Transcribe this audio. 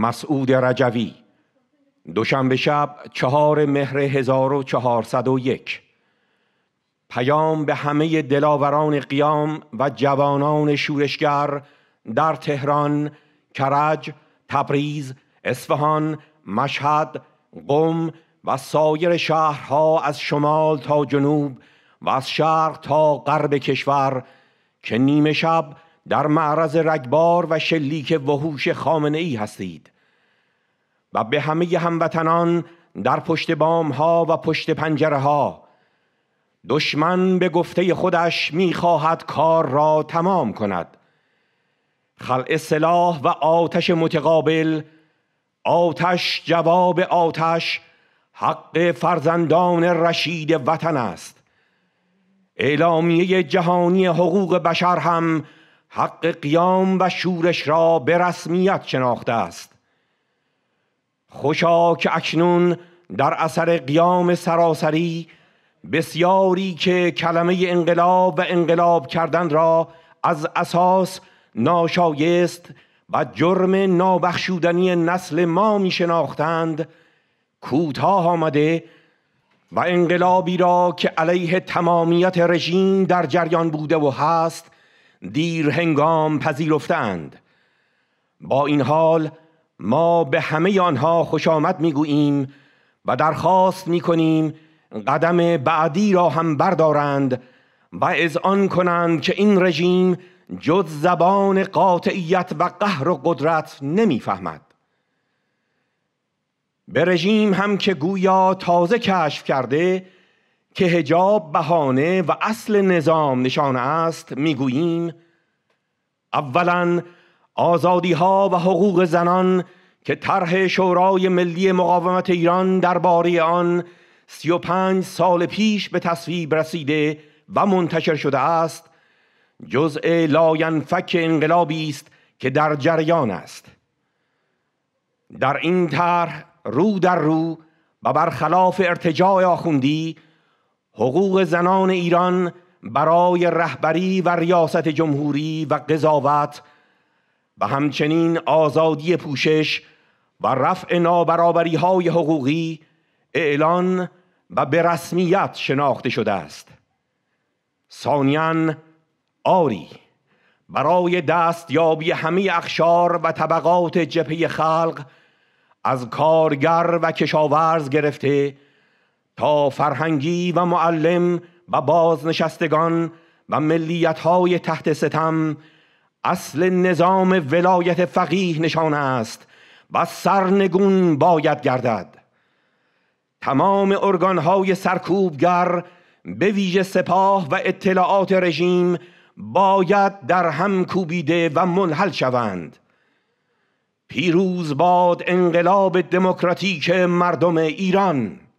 مسعود رجوی دوشنبه شب چهار مهر 1401 پیام به همه دلاوران قیام و جوانان شورشگر در تهران، کرج، تبریز، اصفهان، مشهد، قم و سایر شهرها از شمال تا جنوب و از شرق تا غرب کشور که نیمه شب در معرض رگبار و شلیک وحوش خامنه ای هستید و به همه هموطنان در پشت بام ها و پشت پنجره ها دشمن به گفته خودش میخواهد کار را تمام کند خلع سلاح و آتش متقابل آتش جواب آتش حق فرزندان رشید وطن است اعلامیه جهانی حقوق بشر هم حق قیام و شورش را به رسمیت شناخته است خوشا که اکنون در اثر قیام سراسری بسیاری که کلمه انقلاب و انقلاب کردن را از اساس ناشایست و جرم نابخشودنی نسل ما می شناختند کوتاه آمده و انقلابی را که علیه تمامیت رژیم در جریان بوده و هست دیر هنگام پذیرفتند با این حال ما به همه آنها خوش آمد میگوییم و درخواست میکنیم قدم بعدی را هم بردارند و آن کنند که این رژیم جز زبان قاطعیت و قهر و قدرت نمیفهمد به رژیم هم که گویا تازه کشف کرده که هجاب بهانه و اصل نظام نشانه است میگوییم اولا آزادی ها و حقوق زنان که طرح شورای ملی مقاومت ایران درباره آن 35 سال پیش به تصویب رسیده و منتشر شده است جزء لاینفک انقلابی است که در جریان است در این طرح رو در رو و برخلاف ارتجاع آخوندی حقوق زنان ایران برای رهبری و ریاست جمهوری و قضاوت و همچنین آزادی پوشش و رفع نابرابری های حقوقی اعلان و به رسمیت شناخته شده است سانیان آری برای دستیابی همه اخشار و طبقات جبهه خلق از کارگر و کشاورز گرفته تا فرهنگی و معلم و بازنشستگان و های تحت ستم اصل نظام ولایت فقیه نشان است و سرنگون باید گردد تمام های سرکوبگر به ویژه سپاه و اطلاعات رژیم باید در هم کوبیده و منحل شوند پیروز باد انقلاب دموکراتیک مردم ایران